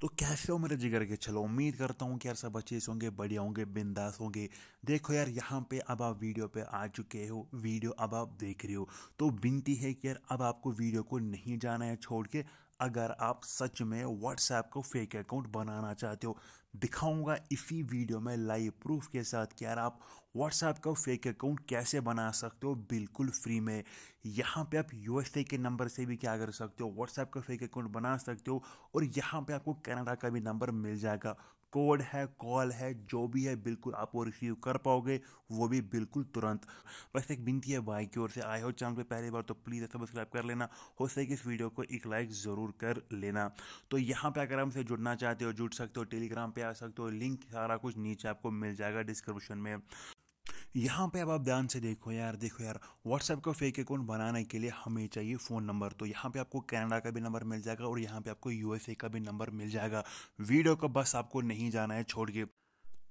तो कैसे हो मेरे जिगर के चलो उम्मीद करता हूँ कि यार सब अच्छे होंगे बढ़िया होंगे बिंदास होंगे देखो यार यहाँ पे अब आप वीडियो पे आ चुके हो वीडियो अब आप देख रहे हो तो विनती है कि यार अब आपको वीडियो को नहीं जाना है छोड़ के अगर आप सच में व्हाट्सएप को फेक अकाउंट बनाना चाहते हो दिखाऊंगा इसी वीडियो में लाइव प्रूफ के साथ कि यार आप व्हाट्सएप का फेक अकाउंट कैसे बना सकते हो बिल्कुल फ्री में यहाँ पे आप यूएसए के नंबर से भी क्या कर सकते हो व्हाट्सएप का फेक अकाउंट बना सकते हो और यहाँ पे आपको कनाडा का भी नंबर मिल जाएगा कोड है कॉल है जो भी है बिल्कुल आप वो रिसीव कर पाओगे वो भी बिल्कुल तुरंत बस एक बिनती है भाई की ओर से आए हो चैनल पर पहली बार तो प्लीज़ सब्सक्राइब कर लेना हो सके इस वीडियो को एक लाइक ज़रूर कर लेना तो यहाँ पर अगर हमसे जुड़ना चाहते हो जुड़ सकते हो टेलीग्राम पर आ सकते हो लिंक सारा कुछ नीचे आपको मिल जाएगा डिस्क्रिप्शन में यहाँ पे अब आप ध्यान से देखो यार देखो यार व्हाट्सएप का फेक अकाउंट बनाने के लिए हमें चाहिए फ़ोन नंबर तो यहाँ पे आपको कनाडा का भी नंबर मिल जाएगा और यहाँ पे आपको यूएसए का भी नंबर मिल जाएगा वीडियो का बस आपको नहीं जाना है छोड़ के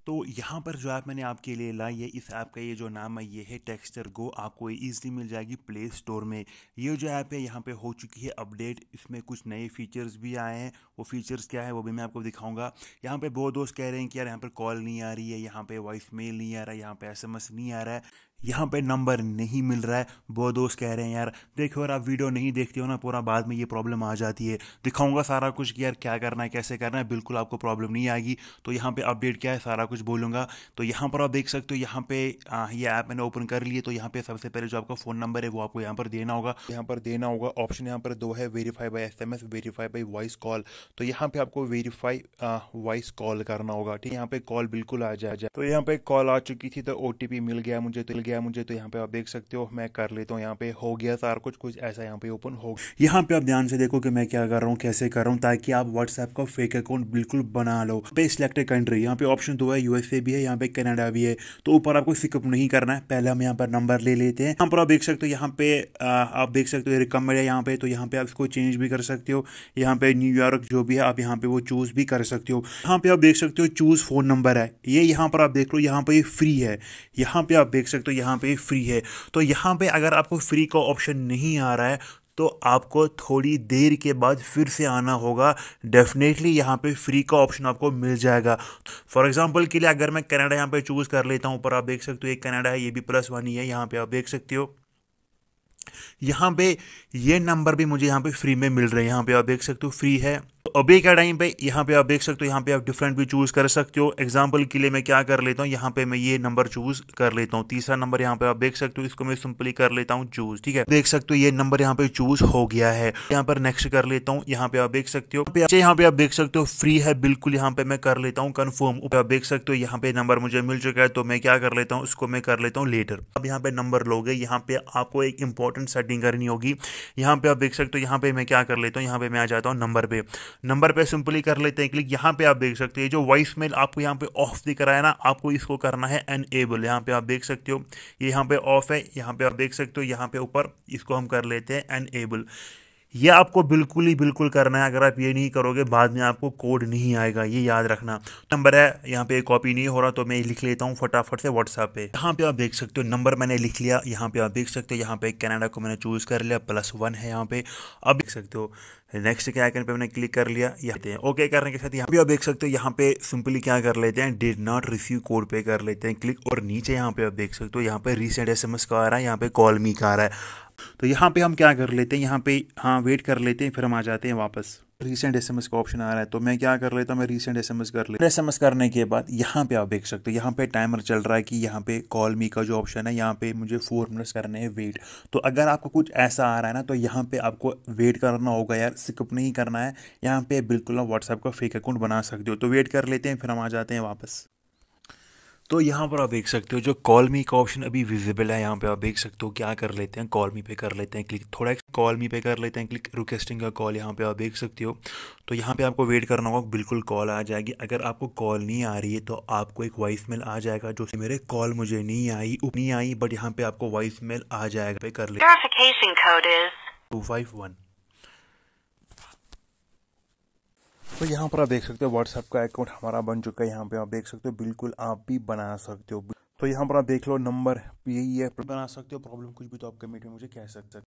तो यहाँ पर जो ऐप मैंने आपके लिए लाई है इस ऐप का ये जो नाम है ये है टेक्सचर गो आपको ईजिली मिल जाएगी प्ले स्टोर में ये जो ऐप है यहाँ पे हो चुकी है अपडेट इसमें कुछ नए फीचर्स भी आए हैं वो फीचर्स क्या है वो भी मैं आपको दिखाऊंगा यहाँ पे बहुत दोस्त कह रहे हैं कि यार यहाँ पर कॉल नहीं आ रही है यहाँ पर वॉइस मेल नहीं आ रहा है यहाँ पर एस नहीं आ रहा है यहाँ पे नंबर नहीं मिल रहा है बहुत दोस्त कह रहे हैं यार देखो यार आप वीडियो नहीं देखते हो ना पूरा बाद में ये प्रॉब्लम आ जाती है दिखाऊंगा सारा कुछ कि यार क्या करना है कैसे करना है बिल्कुल आपको प्रॉब्लम नहीं आएगी तो यहाँ पे अपडेट क्या है सारा कुछ बोलूँगा तो यहाँ पर आप देख सकते हो यहाँ पे ये ऐप मैंने ओपन कर लिए तो यहाँ पे सबसे पहले जो आपका फ़ोन नंबर है वो आपको यहाँ पर देना होगा यहाँ पर देना होगा ऑप्शन यहाँ पर दो है verify by S M S verify by voice call तो यहाँ पे आपको वेरीफाई वॉइस कॉल करना होगा ठीक है यहाँ पे कॉल बिल्कुल आ जाए तो यहाँ पे कॉल आ चुकी थी तो ओ मिल गया मुझे तो गया मुझे तो यहाँ पे आप देख सकते हो मैं कर लेता हूँ यहाँ पे हो गया सारा कुछ कुछ ऐसा यहाँ पे ओपन हो यहाँ पे आप ध्यान से देखो कि मैं क्या कर रहा हूँ कैसे कर रहा हूँ ताकि आप व्हाट्सएप का फेक अकाउंट बिल्कुल बना लो पे सिलेक्ट कंट्री यहाँ पे ऑप्शन दो है यूएसए भी है यहाँ पे कनाडा भी है तो ऊपर आपको सिकअप नहीं करना है पहले हम यहाँ पर नंबर ले लेते हैं यहाँ पर आप देख सकते हो यहाँ पे आप देख सकते हो रिकमेंड है यहाँ पे तो यहाँ पे आप इसको चेंज भी कर सकते हो यहाँ पे न्यूयॉर्क जो भी है आप यहाँ पे वो चूज़ भी कर सकते हो यहाँ पे आप देख सकते हो चूज़ फ़ोन नंबर है ये यहाँ पर आप देख लो यहाँ पर ये फ्री है यहाँ पे आप देख सकते हो यहाँ पे फ्री है तो यहाँ पे अगर आपको फ्री का ऑप्शन नहीं आ रहा है तो आपको थोड़ी देर के बाद फिर से आना होगा डेफिनेटली यहाँ पे फ्री का ऑप्शन आपको मिल जाएगा फॉर एग्जांपल के लिए अगर मैं कनाडा यहाँ पे चूज़ कर लेता हूँ ऊपर आप देख सकते हो एक कनाडा है ये भी प्लस वन ही है यहाँ पे आप देख सकते हो यहाँ पे ये नंबर भी मुझे यहाँ पे फ्री में मिल रहे हैं यहाँ पे आप देख सकते हो फ्री है तो अबे का टाइम पे यहाँ पे आप देख सकते हो यहाँ पे आप डिफरेंट भी चूज़ कर सकते हो एग्जाम्पल के लिए मैं क्या कर लेता हूँ यहाँ पे मैं ये नंबर चूज़ कर लेता हूँ तीसरा नंबर यहाँ पे आप देख सकते हो इसको मैं सिंपली कर लेता हूँ चूज़ ठीक है देख सकते हो ये नंबर यहाँ पे चूज़ हो गया है यहाँ पर नेक्स्ट कर लेता हूँ यहाँ पे आप देख सकते हो यहाँ पे आप देख सकते हो फ्री है बिल्कुल यहाँ पे मैं कर लेता हूँ कन्फर्म आप देख सकते हो यहाँ पे नंबर मुझे मिल चुका है तो मैं क्या कर लेता हूँ उसको मैं कर लेता हूँ लेटर अब यहाँ पे नंबर लोगे यहाँ पे आपको एक इंपॉर्टेंट सेटिंग करनी होगी यहाँ पे आप देख सकते हो यहाँ पे मैं क्या कर लेता हूँ यहाँ पे मैं आ जाता हूँ नंबर पे नंबर पे सिंपली कर लेते हैं क्लिक यहाँ पे आप देख सकते हैं जो वॉइस मेल आपको यहाँ पे ऑफ दिख रहा है ना आपको इसको करना है अनएबल यहाँ पे आप देख सकते हो ये यहाँ पे ऑफ है यहाँ पे आप देख सकते हो यहाँ पे ऊपर इसको हम कर लेते हैं अनएबल ये आपको बिल्कुल ही बिल्कुल करना है अगर आप ये नहीं करोगे बाद में आपको कोड नहीं आएगा ये याद रखना नंबर है यहाँ पे कॉपी नहीं हो रहा तो मैं लिख लेता हूँ फटाफट से व्हाट्सएप पे यहाँ पे आप देख सकते हो नंबर मैंने लिख लिया यहाँ पे आप देख सकते हो यहाँ पे कनाडा को मैंने चूज़ कर लिया प्लस वन है यहाँ पे अब देख सकते हो नेक्स्ट के आइकन पे मैंने क्लिक कर लिया यहाँ ओके करने के साथ यहाँ पे आप देख सकते हो यहाँ पे सिंपली क्या कर लेते हैं डिड नॉट रिसीव कोड पे कर लेते हैं क्लिक और नीचे यहाँ पे आप देख सकते हो यहाँ पे रिसेंट एस का आ रहा है यहाँ पे कॉल मी का आ रहा है तो यहाँ पे हम क्या कर लेते हैं यहाँ पे हाँ वेट कर लेते हैं फिर हम आ जाते हैं वापस रीसेंट एसएमएस का ऑप्शन आ रहा है तो मैं क्या कर लेता हूँ मैं रीसेंट एसएमएस कर लेता एस एसएमएस करने के बाद यहाँ पे आप देख सकते हो यहाँ पे टाइमर चल रहा है कि यहाँ पे कॉल मी का जो ऑप्शन है यहाँ पे मुझे फोर मिनट्स करने हैं वेट तो अगर आपको कुछ ऐसा आ रहा है ना तो यहाँ पे आपको वेट करना होगा यार सिकअप नहीं करना है यहाँ पे बिल्कुल आप व्हाट्सएप का फेक अकाउंट बना सकते हो तो वेट कर लेते हैं फिर हम आ जाते हैं वापस तो यहाँ पर आप देख सकते हो जो कॉल मी का ऑप्शन अभी विजिबल है यहाँ पे आप देख सकते हो क्या कर लेते हैं कॉल मी पे कर लेते हैं क्लिक थोड़ा कॉल मी पे कर लेते हैं क्लिक रिक्वेस्टिंग का कॉल यहाँ पे आप देख सकते हो तो यहाँ पे आपको वेट करना होगा बिल्कुल कॉल आ जाएगी अगर आपको कॉल नहीं आ रही है तो आपको एक वॉइस मेल आ जाएगा जो मेरे कॉल मुझे नहीं आई नहीं आई बट यहाँ पे आपको वॉइस मेल आ जाएगा पे कर ले टू फाइव वन तो यहाँ पर आप देख सकते हो व्हाट्सएप का अकाउंट हमारा बन चुका है यहाँ पे आप देख सकते हो बिल्कुल आप भी बना सकते हो तो यहाँ पर आप देख लो नंबर यही है बना सकते हो प्रॉब्लम कुछ भी तो आप कमेंट में मुझे कह सकते हो